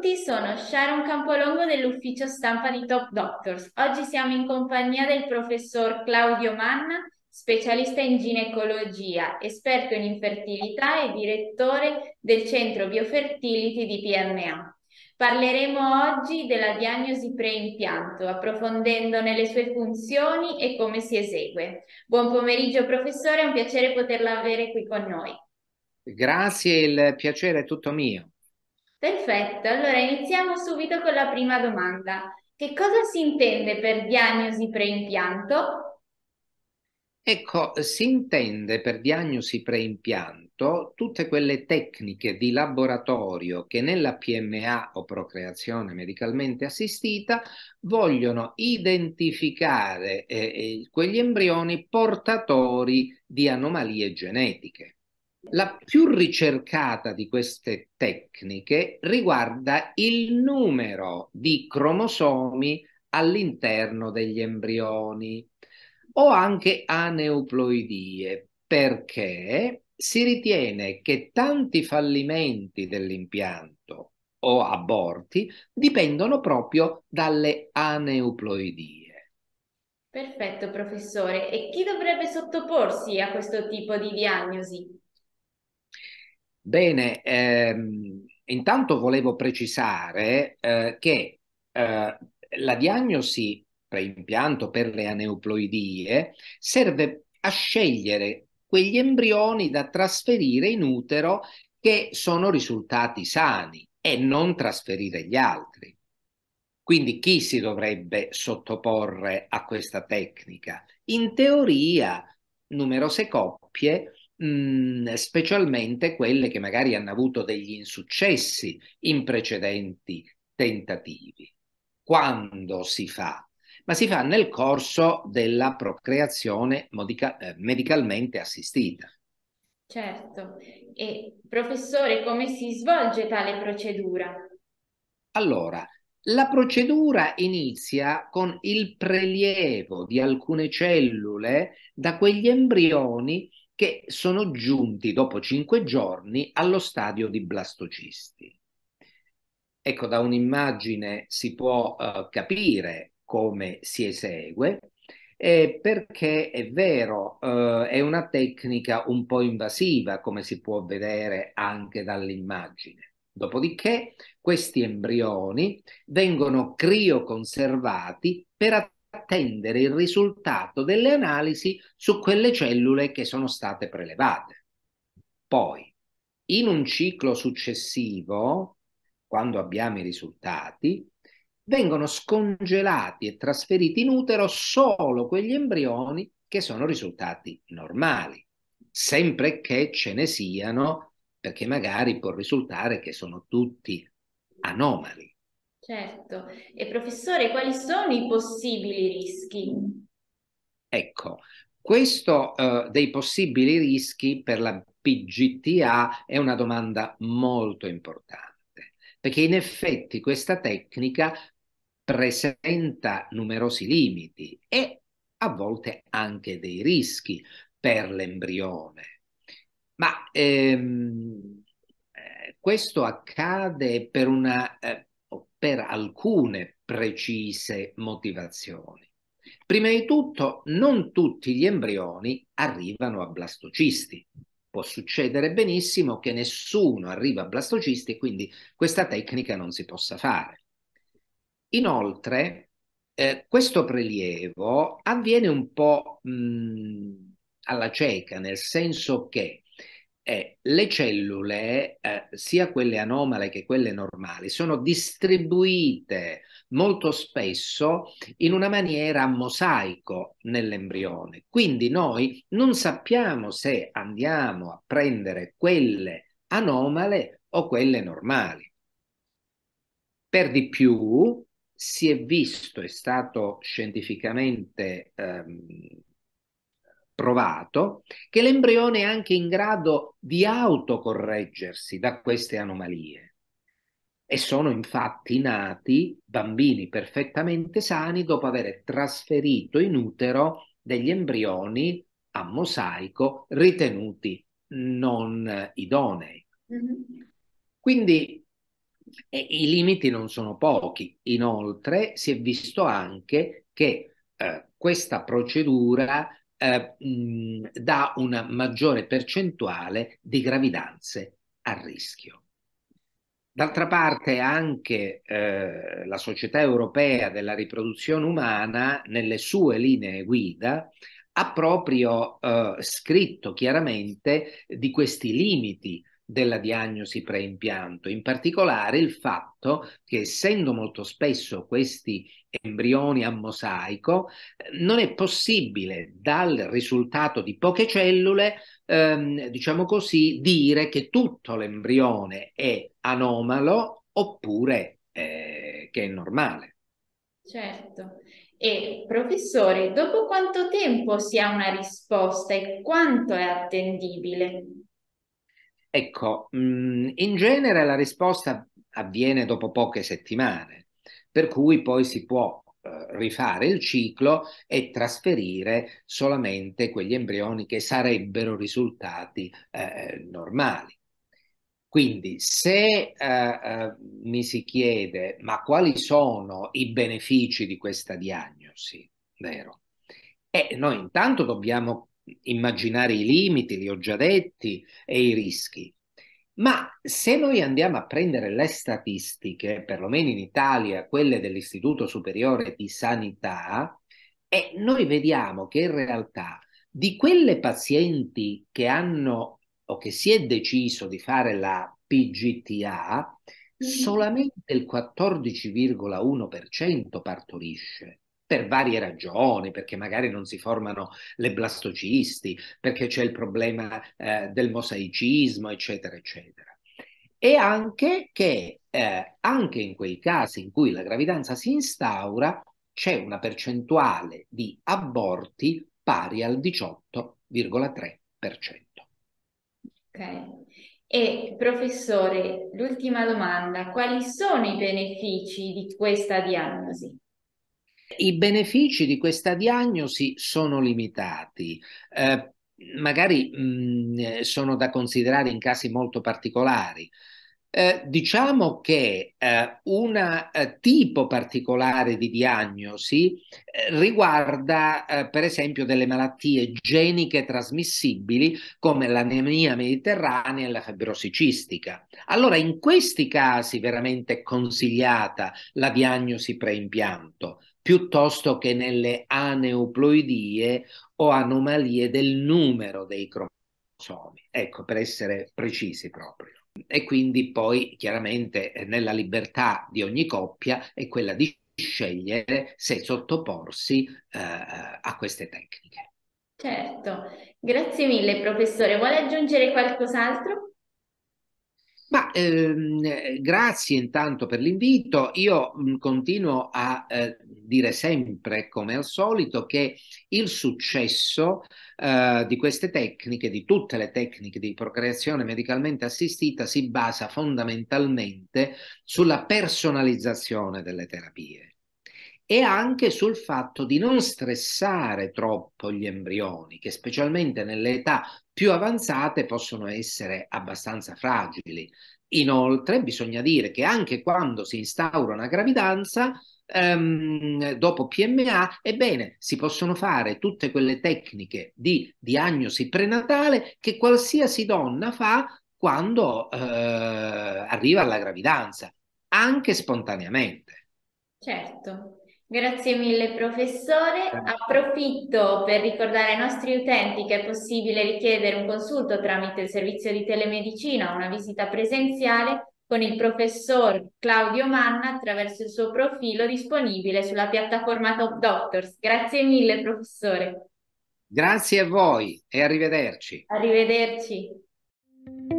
tutti, sono Sharon Campolongo dell'ufficio stampa di Top Doctors. Oggi siamo in compagnia del professor Claudio Manna, specialista in ginecologia, esperto in infertilità e direttore del centro Biofertility di PMA. Parleremo oggi della diagnosi preimpianto, approfondendone le sue funzioni e come si esegue. Buon pomeriggio professore, è un piacere poterla avere qui con noi. Grazie, il piacere è tutto mio. Perfetto, allora iniziamo subito con la prima domanda. Che cosa si intende per diagnosi preimpianto? Ecco, si intende per diagnosi preimpianto tutte quelle tecniche di laboratorio che nella PMA o procreazione medicalmente assistita vogliono identificare eh, eh quegli embrioni portatori di anomalie genetiche. La più ricercata di queste tecniche riguarda il numero di cromosomi all'interno degli embrioni o anche aneuploidie, perché si ritiene che tanti fallimenti dell'impianto o aborti dipendono proprio dalle aneuploidie. Perfetto, professore. E chi dovrebbe sottoporsi a questo tipo di diagnosi? Bene, ehm, intanto volevo precisare eh, che eh, la diagnosi preimpianto per le aneuploidie serve a scegliere quegli embrioni da trasferire in utero che sono risultati sani e non trasferire gli altri. Quindi chi si dovrebbe sottoporre a questa tecnica? In teoria numerose coppie Mm, specialmente quelle che magari hanno avuto degli insuccessi in precedenti tentativi. Quando si fa? Ma si fa nel corso della procreazione modica- eh, medicalmente assistita. Certo. E professore, come si svolge tale procedura? Allora, la procedura inizia con il prelievo di alcune cellule da quegli embrioni che sono giunti dopo cinque giorni allo stadio di blastocisti. Ecco, da un'immagine si può uh, capire come si esegue, eh, perché è vero, eh, è una tecnica un po' invasiva, come si può vedere anche dall'immagine. Dopodiché questi embrioni vengono crioconservati per attivare attendere il risultato delle analisi su quelle cellule che sono state prelevate. Poi, in un ciclo successivo, quando abbiamo i risultati, vengono scongelati e trasferiti in utero solo quegli embrioni che sono risultati normali, sempre che ce ne siano, perché magari può risultare che sono tutti anomali. Certo. E professore, quali sono i possibili rischi? Ecco, questo eh, dei possibili rischi per la PGTA è una domanda molto importante, perché in effetti questa tecnica presenta numerosi limiti e a volte anche dei rischi per l'embrione. Ma ehm, eh, questo accade per una eh, per alcune precise motivazioni. Prima di tutto, non tutti gli embrioni arrivano a blastocisti. Può succedere benissimo che nessuno arriva a blastocisti e quindi questa tecnica non si possa fare. Inoltre, eh, questo prelievo avviene un po' mh, alla cieca, nel senso che eh, le cellule, eh, sia quelle anomale che quelle normali, sono distribuite molto spesso in una maniera mosaico nell'embrione. Quindi noi non sappiamo se andiamo a prendere quelle anomale o quelle normali. Per di più, si è visto, è stato scientificamente ehm, provato che l'embrione è anche in grado di autocorreggersi da queste anomalie. E sono infatti nati bambini perfettamente sani dopo aver trasferito in utero degli embrioni a mosaico ritenuti non idonei. Mm-hmm. Quindi i limiti non sono pochi. Inoltre si è visto anche che eh, questa procedura eh, da una maggiore percentuale di gravidanze a rischio. D'altra parte anche eh, la Società Europea della Riproduzione Umana nelle sue linee guida ha proprio eh, scritto chiaramente di questi limiti della diagnosi preimpianto, in particolare il fatto che essendo molto spesso questi embrioni a mosaico, eh, non è possibile dal risultato di poche cellule, ehm, diciamo così, dire che tutto l'embrione è anomalo oppure eh, che è normale. Certo. E professore, dopo quanto tempo si ha una risposta e quanto è attendibile? Ecco, mh, mm, in genere la risposta avviene dopo poche settimane, per cui poi si può eh, rifare il ciclo e trasferire solamente quegli embrioni che sarebbero risultati eh, normali. Quindi se eh, eh, mi si chiede ma quali sono i benefici di questa diagnosi, vero? E eh, noi intanto dobbiamo immaginare i limiti, li ho già detti, e i rischi. Ma se noi andiamo a prendere le statistiche, perlomeno in Italia, quelle dell'Istituto Superiore di Sanità, e noi vediamo che in realtà di quelle pazienti che hanno o che si è deciso di fare la PGTA, mm. solamente il 14,1% partorisce per varie ragioni, perché magari non si formano le blastocisti, perché c'è il problema eh, del mosaicismo, eccetera, eccetera. E anche che eh, anche in quei casi in cui la gravidanza si instaura c'è una percentuale di aborti pari al 18,3%. Ok. E professore, l'ultima domanda, quali sono i benefici di questa diagnosi? I benefici di questa diagnosi sono limitati. Eh, magari mh, mm, eh, sono da considerare in casi molto particolari. Eh, diciamo che eh, un eh, tipo particolare di diagnosi eh, riguarda eh, per esempio delle malattie geniche trasmissibili come l'anemia mediterranea e la fibrosi cistica. Allora in questi casi veramente è consigliata la diagnosi preimpianto piuttosto che nelle aneuploidie o anomalie del numero dei cromosomi. Ecco, per essere precisi proprio e quindi poi chiaramente eh, nella libertà di ogni coppia è quella di scegliere se sottoporsi eh, a queste tecniche. Certo, grazie mille professore. Vuole aggiungere qualcos'altro? Ma ehm, grazie intanto per l'invito. Io mh, mhmm, continuo a eh, dire sempre, come al solito, che il successo eh, di queste tecniche, di tutte le tecniche di procreazione medicalmente assistita, si basa fondamentalmente sulla personalizzazione delle terapie e anche sul fatto di non stressare troppo gli embrioni, che specialmente nelle età più avanzate possono essere abbastanza fragili. Inoltre bisogna dire che anche quando si instaura una gravidanza, ehm, dopo PMA, ebbene, si possono fare tutte quelle tecniche di diagnosi prenatale che qualsiasi donna fa quando eh, arriva alla gravidanza, anche spontaneamente. Certo, Grazie mille professore. Approfitto per ricordare ai nostri utenti che è possibile richiedere un consulto tramite il servizio di telemedicina o una visita presenziale con il professor Claudio Manna attraverso il suo profilo disponibile sulla piattaforma Top Doctors. Grazie mille professore. Grazie a voi e arrivederci. Arrivederci.